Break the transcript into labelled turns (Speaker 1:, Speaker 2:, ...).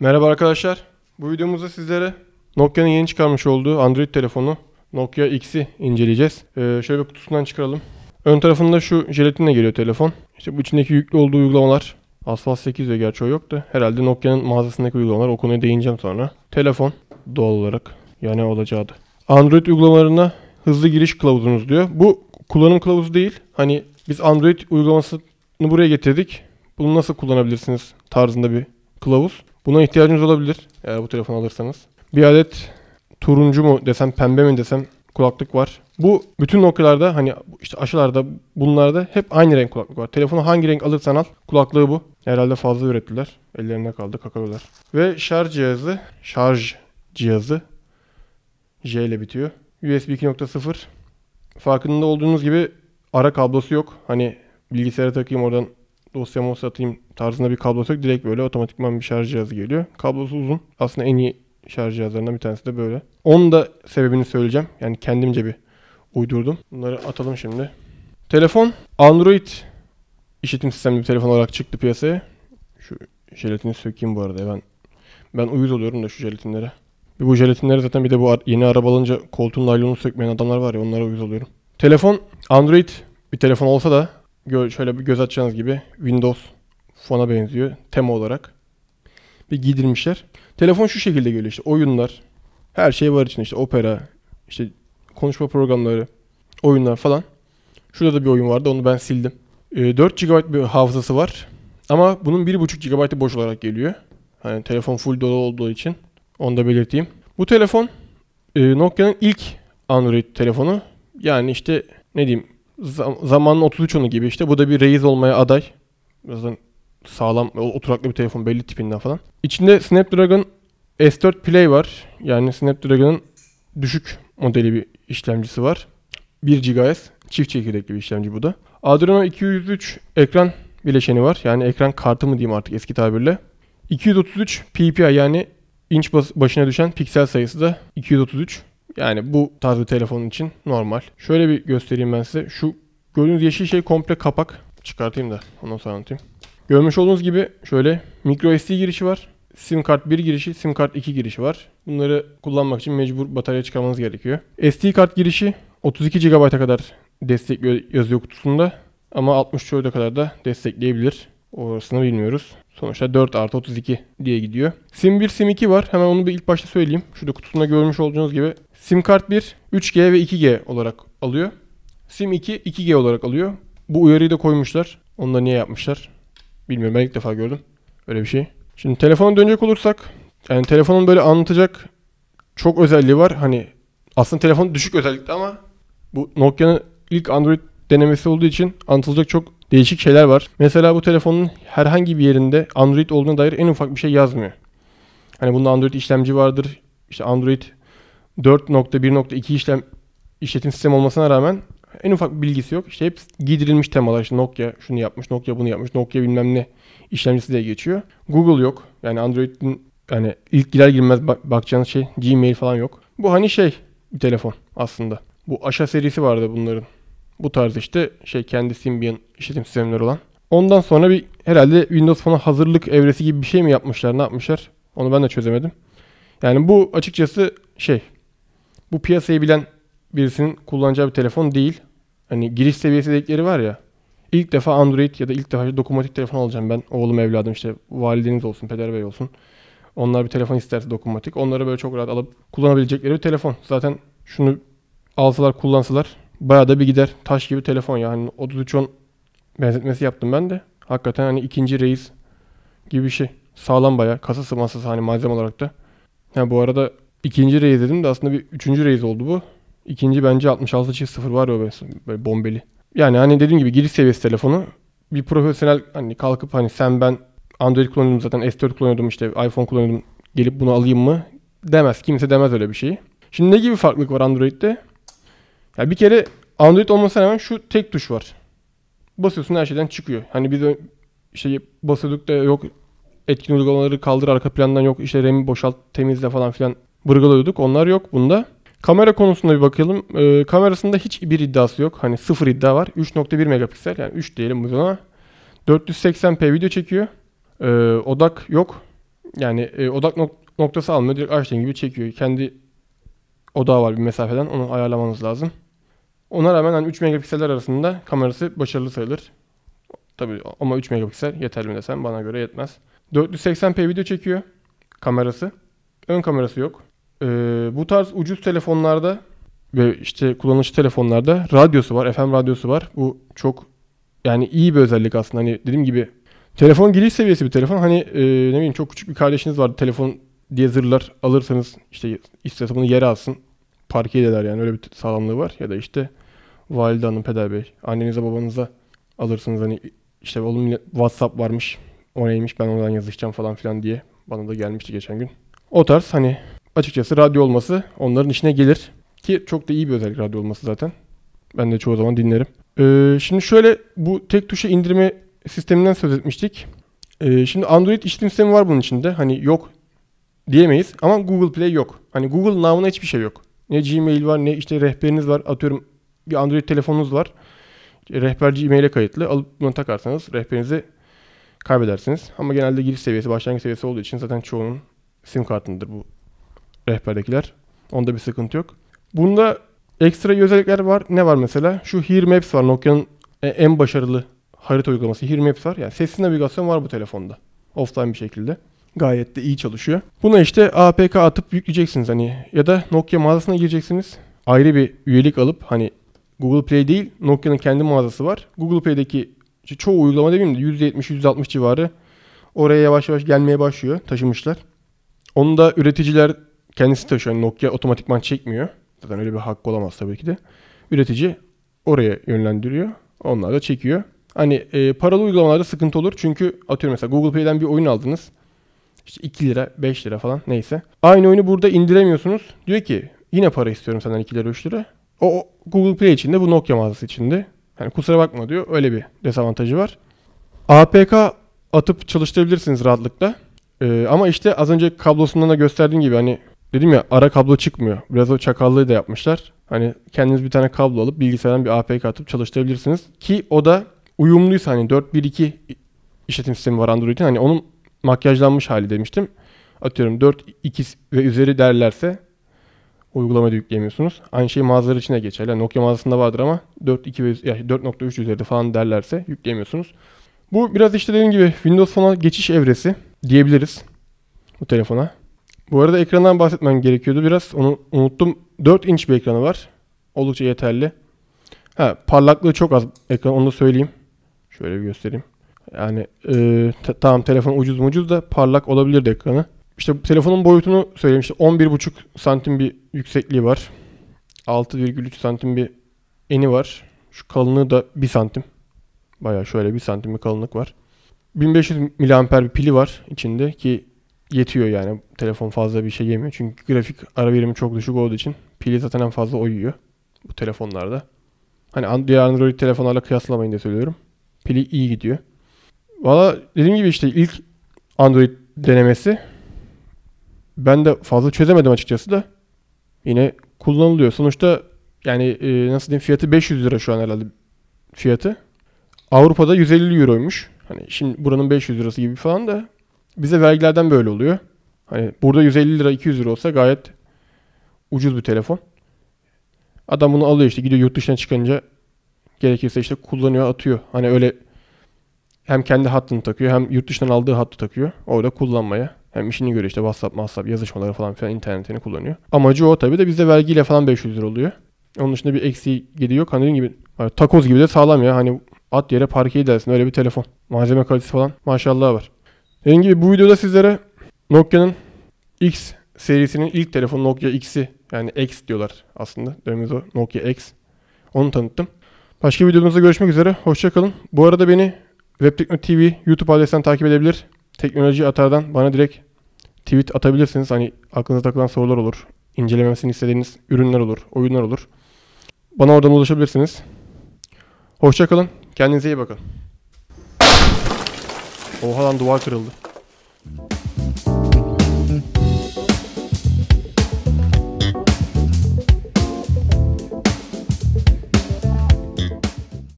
Speaker 1: Merhaba arkadaşlar. Bu videomuzda sizlere Nokia'nın yeni çıkarmış olduğu Android telefonu Nokia X'i inceleyeceğiz. Ee, şöyle bir kutusundan çıkaralım. Ön tarafında şu jelatinle geliyor telefon. İşte bu içindeki yüklü olduğu uygulamalar. Asfalt 8 de gerçi o yok da herhalde Nokia'nın mağazasındaki uygulamalar. O konuya değineceğim sonra. Telefon doğal olarak yani olacağı da. Android uygulamalarına hızlı giriş kılavuzunuz diyor. Bu kullanım kılavuzu değil. Hani biz Android uygulamasını buraya getirdik. Bunu nasıl kullanabilirsiniz tarzında bir kılavuz. Buna ihtiyacınız olabilir eğer bu telefonu alırsanız. Bir adet turuncu mu desem pembe mi desem kulaklık var. Bu bütün Nokia'larda hani işte aşılarda bunlarda hep aynı renk kulaklık var. Telefonu hangi renk alırsan al kulaklığı bu. Herhalde fazla ürettiler. Ellerine kaldı kakarıyorlar. Ve şarj cihazı şarj cihazı J ile bitiyor. USB 2.0 farkında olduğunuz gibi ara kablosu yok. Hani bilgisayara takayım oradan dosya mosya atayım tarzında bir kablosu yok. Direkt böyle otomatikman bir şarj cihazı geliyor. Kablosu uzun. Aslında en iyi şarj cihazlarından bir tanesi de böyle. Onun da sebebini söyleyeceğim. Yani kendimce bir uydurdum. Bunları atalım şimdi. Telefon Android işletim sistemli bir telefon olarak çıktı piyasaya. Şu jelatini sökeyim bu arada ben. Ben uyuz oluyorum da şu jelatinlere. Bir bu jelatinlere zaten bir de bu yeni araba alınca koltuğun naylonunu sökmeyen adamlar var ya onlara uyuz oluyorum. Telefon Android bir telefon olsa da şöyle bir göz açacağınız gibi Windows Phone'a benziyor tema olarak. Bir giydirmişler. Telefon şu şekilde geliyor işte oyunlar, her şey var içinde işte opera, işte konuşma programları, oyunlar falan. Şurada da bir oyun vardı onu ben sildim. 4 ee, GB bir hafızası var. Ama bunun 1.5 GB'ı boş olarak geliyor. Hani telefon full dolu olduğu için onu da belirteyim. Bu telefon e, Nokia'nın ilk Android telefonu. Yani işte ne diyeyim Zam zamanın 3310'u gibi işte. Bu da bir reis olmaya aday. Birazdan sağlam, oturaklı bir telefon belli tipinden falan. İçinde Snapdragon S4 Play var. Yani Snapdragon'ın düşük modeli bir işlemcisi var. 1 GHz çift çekirdekli bir işlemci bu da. Adreno 203 ekran bileşeni var. Yani ekran kartı mı diyeyim artık eski tabirle. 233 ppi yani inç başına düşen piksel sayısı da 233. Yani bu tarz bir telefon için normal. Şöyle bir göstereyim ben size. Şu gördüğünüz yeşil şey komple kapak. Çıkartayım da ondan sonra anlatayım. Görmüş olduğunuz gibi şöyle micro SD girişi var. SIM kart 1 girişi, SIM kart 2 girişi var. Bunları kullanmak için mecbur batarya çıkarmanız gerekiyor. SD kart girişi 32 GB'a kadar destekliyor yazıyor kutusunda. Ama 64'e kadar da destekleyebilir. Orasını bilmiyoruz. Sonuçta 4 artı 32 diye gidiyor. Sim 1, Sim 2 var. Hemen onu bir ilk başta söyleyeyim. Şurada kutusunda görmüş olduğunuz gibi. Sim kart 1 3G ve 2G olarak alıyor. Sim 2 2G olarak alıyor. Bu uyarıyı da koymuşlar. Onu da niye yapmışlar? Bilmiyorum ben ilk defa gördüm. Öyle bir şey. Şimdi telefona dönecek olursak yani telefonun böyle anlatacak çok özelliği var. Hani aslında telefon düşük özellikte ama bu Nokia'nın ilk Android denemesi olduğu için anlatılacak çok değişik şeyler var. Mesela bu telefonun herhangi bir yerinde Android olduğuna dair en ufak bir şey yazmıyor. Hani bunda Android işlemci vardır. İşte Android 4.1.2 işlem işletim sistemi olmasına rağmen en ufak bir bilgisi yok. İşte hep giydirilmiş temalar. İşte Nokia şunu yapmış, Nokia bunu yapmış, Nokia bilmem ne işlemcisi diye geçiyor. Google yok. Yani Android'in yani ilk girer girmez bak- bakacağınız şey Gmail falan yok. Bu hani şey bir telefon aslında. Bu Aşa serisi vardı bunların. Bu tarz işte şey kendi Symbian işletim sistemleri olan. Ondan sonra bir herhalde Windows Phone'a hazırlık evresi gibi bir şey mi yapmışlar ne yapmışlar onu ben de çözemedim. Yani bu açıkçası şey bu piyasayı bilen birisinin kullanacağı bir telefon değil. Hani giriş seviyesi dedikleri var ya. İlk defa Android ya da ilk defa dokunmatik telefon alacağım ben. Oğlum evladım işte valideniz olsun, peder bey olsun. Onlar bir telefon isterse dokunmatik. Onları böyle çok rahat alıp kullanabilecekleri bir telefon. Zaten şunu alsalar kullansalar Bayağı da bir gider. Taş gibi telefon yani. 3310 benzetmesi yaptım ben de. Hakikaten hani ikinci reis gibi bir şey. Sağlam bayağı. Kasası masası hani malzeme olarak da. Ha, bu arada ikinci reis dedim de aslında bir üçüncü reis oldu bu. İkinci bence 66.0 var ya böyle bombeli. Yani hani dediğim gibi giriş seviyesi telefonu. Bir profesyonel hani kalkıp hani sen ben Android kullanıyordum zaten S4 kullanıyordum işte iPhone kullanıyordum gelip bunu alayım mı demez. Kimse demez öyle bir şeyi. Şimdi ne gibi farklılık var Android'de? Ya bir kere Android olmasına rağmen şu tek tuş var. Basıyorsun her şeyden çıkıyor. Hani biz şey basıyorduk da yok etkin uygulamaları kaldır arka plandan yok işte RAM'i boşalt temizle falan filan bırgalıyorduk. Onlar yok bunda. Kamera konusunda bir bakalım. Ee, kamerasında hiç bir iddiası yok. Hani sıfır iddia var. 3.1 megapiksel yani 3 diyelim bu zaman. 480p video çekiyor. Ee, odak yok. Yani e, odak nok noktası almıyor. Direkt açtığın gibi çekiyor. Kendi odağı var bir mesafeden. Onu ayarlamanız lazım. Ona rağmen hani 3 megapikseller arasında kamerası başarılı sayılır. Tabii ama 3 megapiksel yeterli mi desem bana göre yetmez. 480p video çekiyor kamerası. Ön kamerası yok. Ee, bu tarz ucuz telefonlarda ve işte kullanıcı telefonlarda radyosu var. FM radyosu var. Bu çok yani iyi bir özellik aslında. Hani dediğim gibi telefon giriş seviyesi bir telefon. Hani e, ne bileyim çok küçük bir kardeşiniz var. Telefon diye zırlar alırsanız işte istese bunu yere alsın parke ederler yani öyle bir sağlamlığı var. Ya da işte valide hanım, peder bey, annenize babanıza alırsınız hani işte oğlum WhatsApp varmış, o neymiş ben oradan yazışacağım falan filan diye bana da gelmişti geçen gün. O tarz hani açıkçası radyo olması onların işine gelir. Ki çok da iyi bir özellik radyo olması zaten. Ben de çoğu zaman dinlerim. Ee, şimdi şöyle bu tek tuşa indirme sisteminden söz etmiştik. Ee, şimdi Android işletim sistemi var bunun içinde. Hani yok diyemeyiz ama Google Play yok. Hani Google Now'ına hiçbir şey yok ne Gmail var ne işte rehberiniz var. Atıyorum bir Android telefonunuz var. Rehber Gmail'e kayıtlı. Alıp bunu takarsanız rehberinizi kaybedersiniz. Ama genelde giriş seviyesi, başlangıç seviyesi olduğu için zaten çoğunun sim kartındır bu rehberdekiler. Onda bir sıkıntı yok. Bunda ekstra özellikler var. Ne var mesela? Şu Here Maps var. Nokia'nın e, en başarılı harita uygulaması Here Maps var. Yani sesli navigasyon var bu telefonda. Offline bir şekilde gayet de iyi çalışıyor. Buna işte APK atıp yükleyeceksiniz hani ya da Nokia mağazasına gireceksiniz. Ayrı bir üyelik alıp hani Google Play değil Nokia'nın kendi mağazası var. Google Play'deki çoğu uygulama demeyeyim de %70-%60 civarı oraya yavaş yavaş gelmeye başlıyor taşımışlar. Onu da üreticiler kendisi taşıyor. Yani Nokia otomatikman çekmiyor. Zaten öyle bir hakkı olamaz tabii ki de. Üretici oraya yönlendiriyor. Onlar da çekiyor. Hani e, paralı uygulamalarda sıkıntı olur. Çünkü atıyorum mesela Google Play'den bir oyun aldınız. İşte 2 lira, 5 lira falan neyse. Aynı oyunu burada indiremiyorsunuz. Diyor ki yine para istiyorum senden 2 lira 3 lira. O, o Google Play içinde bu Nokia mağazası içinde. Yani kusura bakma diyor. Öyle bir dezavantajı var. APK atıp çalıştırabilirsiniz rahatlıkla. Ee, ama işte az önce kablosundan da gösterdiğim gibi hani dedim ya ara kablo çıkmıyor. Biraz o çakallığı da yapmışlar. Hani kendiniz bir tane kablo alıp bilgisayardan bir APK atıp çalıştırabilirsiniz. Ki o da uyumluysa hani 4.1.2 işletim sistemi var Android'in. Hani onun makyajlanmış hali demiştim. Atıyorum 4 2 ve üzeri derlerse uygulamada yükleyemiyorsunuz. Aynı şey mağazalar için de geçerli. Yani Nokia mağazasında vardır ama 4.2 ve yani 4.3 üzeri falan derlerse yükleyemiyorsunuz. Bu biraz işte dediğim gibi Windows Phone'a geçiş evresi diyebiliriz bu telefona. Bu arada ekrandan bahsetmem gerekiyordu biraz. Onu unuttum. 4 inç bir ekranı var. Oldukça yeterli. Ha, parlaklığı çok az ekran onu da söyleyeyim. Şöyle bir göstereyim. Yani e, te, tamam telefon ucuz ucuz da parlak olabilirdi ekranı. İşte telefonun boyutunu söyleyeyim. İşte 11,5 santim bir yüksekliği var. 6,3 santim bir eni var. Şu kalınlığı da 1 santim. Baya şöyle 1 santim bir kalınlık var. 1500 miliamper bir pili var içinde ki yetiyor yani. Telefon fazla bir şey yemiyor. Çünkü grafik ara verimi çok düşük olduğu için pili zaten en fazla oyuyor Bu telefonlarda. Hani diğer Android telefonlarla kıyaslamayın diye söylüyorum. Pili iyi gidiyor. Valla dediğim gibi işte ilk Android denemesi. Ben de fazla çözemedim açıkçası da. Yine kullanılıyor. Sonuçta yani e, nasıl diyeyim fiyatı 500 lira şu an herhalde fiyatı. Avrupa'da 150 euroymuş. Hani şimdi buranın 500 lirası gibi falan da bize vergilerden böyle oluyor. Hani burada 150 lira 200 lira olsa gayet ucuz bir telefon. Adam bunu alıyor işte gidiyor yurt dışına çıkınca gerekirse işte kullanıyor atıyor. Hani öyle hem kendi hattını takıyor hem yurt dışından aldığı hattı takıyor. Orada kullanmaya hem işini göre işte WhatsApp, WhatsApp yazışmaları falan filan internetini kullanıyor. Amacı o tabii de bize vergiyle falan 500 lira oluyor. Onun dışında bir eksiği gidiyor yok. Hani gibi takoz gibi de sağlam ya. Hani at yere parke edersin öyle bir telefon. Malzeme kalitesi falan maşallah var. Dediğim gibi bu videoda sizlere Nokia'nın X serisinin ilk telefonu Nokia X'i yani X diyorlar aslında. Dönemimiz o Nokia X. Onu tanıttım. Başka videomuzda görüşmek üzere. Hoşçakalın. Bu arada beni Webtekno TV YouTube adresinden takip edebilir. Teknoloji Atar'dan bana direkt tweet atabilirsiniz. Hani aklınıza takılan sorular olur. İncelememesini istediğiniz ürünler olur, oyunlar olur. Bana oradan ulaşabilirsiniz. Hoşçakalın. Kendinize iyi bakın. Oha lan duvar kırıldı.